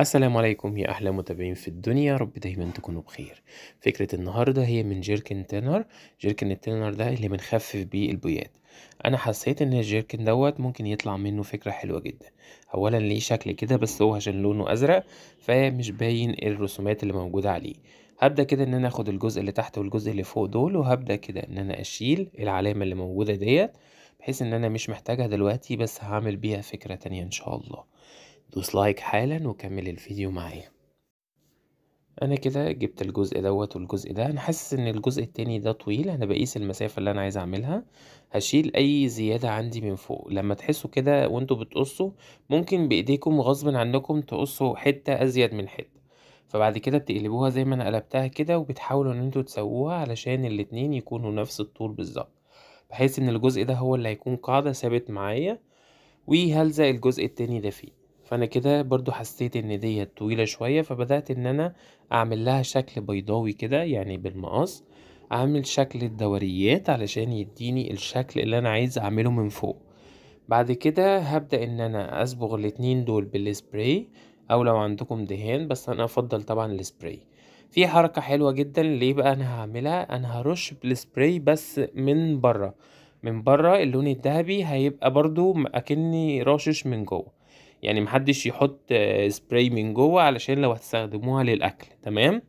السلام عليكم يا أحلى متابعين في الدنيا رب دايما تكونوا بخير فكرة النهاردة هي من جيركن تينر جيركن التينر ده اللي بنخفف بيه البويات أنا حسيت إن الجيركن دوت ممكن يطلع منه فكرة حلوة جدا أولا ليه شكل كده بس هو عشان لونه أزرق فمش باين الرسومات اللي موجودة عليه هبدأ كده إن أنا أخد الجزء اللي تحت والجزء اللي فوق دول وهبدأ كده إن أنا أشيل العلامة اللي موجودة ديت بحيث إن أنا مش محتاجها دلوقتي بس هعمل بيها فكرة تانية إن شاء الله دوس لايك حالا وكمل الفيديو معايا انا كده جبت الجزء دوت والجزء ده انا حاسس ان الجزء التاني ده طويل انا بقيس المسافة اللي انا عايز اعملها هشيل اي زيادة عندي من فوق لما تحسوا كده وانتوا بتقصوا ممكن بايديكم غصب عنكم تقصوا حتة ازيد من حتة فبعد كده بتقلبوها زي ما انا قلبتها كده وبتحاولوا ان انتوا تسووها علشان الاتنين يكونوا نفس الطول بالظبط بحيث ان الجزء ده هو اللي هيكون قاعدة ثابت معايا وهلزق الجزء التاني ده فيه فانا كده برضو حسيت ان ديت طويلة شوية فبدأت ان انا اعمل لها شكل بيضاوي كده يعني بالمقص اعمل شكل الدوريات علشان يديني الشكل اللي انا عايز اعمله من فوق بعد كده هبدأ ان انا اصبغ الاتنين دول بالسبراي او لو عندكم دهان بس انا افضل طبعا السبراي في حركة حلوة جدا ليه بقى انا هعملها انا هرش بالسبراي بس من بره من بره اللون الذهبي هيبقى برضو اكني راشش من جوه يعني محدش يحط سبراي من جوه علشان لو هتستخدموها للاكل تمام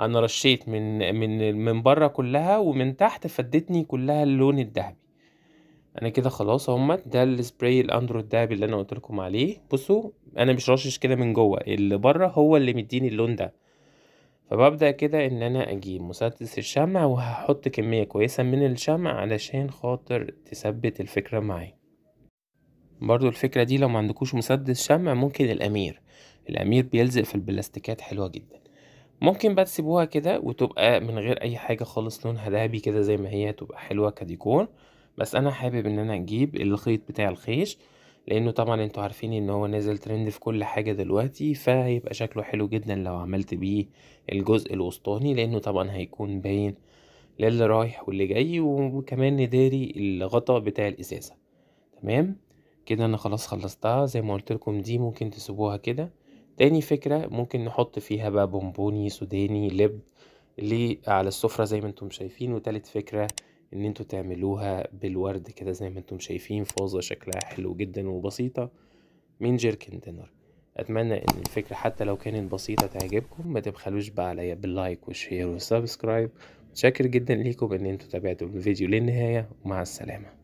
انا رشيت من من من بره كلها ومن تحت فدتني كلها اللون الذهبي انا كده خلاص اهمت ده السبراي الاندرويد الذهبي اللي انا قلت لكم عليه بصوا انا مش رشش كده من جوه اللي بره هو اللي مديني اللون ده فببدا كده ان انا اجيب مسدس الشمع وهحط كميه كويسه من الشمع علشان خاطر تثبت الفكره معايا برضو الفكرة دي لو ما عندكوش مسدس شمع ممكن الأمير الأمير بيلزق في البلاستيكات حلوة جدا ممكن بقى تسيبوها كده وتبقى من غير أي حاجة خالص لونها دهبي كده زي ما هي تبقى حلوة كديكور بس أنا حابب إن أنا أجيب الخيط بتاع الخيش لأنه طبعا انتوا عارفين إن هو نازل ترند في كل حاجة دلوقتي فهيبقى شكله حلو جدا لو عملت بيه الجزء الوسطاني لأنه طبعا هيكون باين للي رايح واللي جاي وكمان نداري الغطاء بتاع الإزازة تمام كده انا خلاص خلصتها زي ما قلت لكم دي ممكن تسيبوها كده تاني فكرة ممكن نحط فيها بقى بونبوني سوداني لب لي على السفرة زي ما انتم شايفين وتالت فكرة ان انتم تعملوها بالورد كده زي ما انتم شايفين فوزه شكلها حلو جدا وبسيطة من جيركن دينر اتمنى ان الفكرة حتى لو كانت بسيطة تعجبكم ما تبخلوش بقى عليا باللايك والشير والسبسكرايب متشكر جدا ليكم ان انتم تابعتوا الفيديو للنهاية ومع السلامة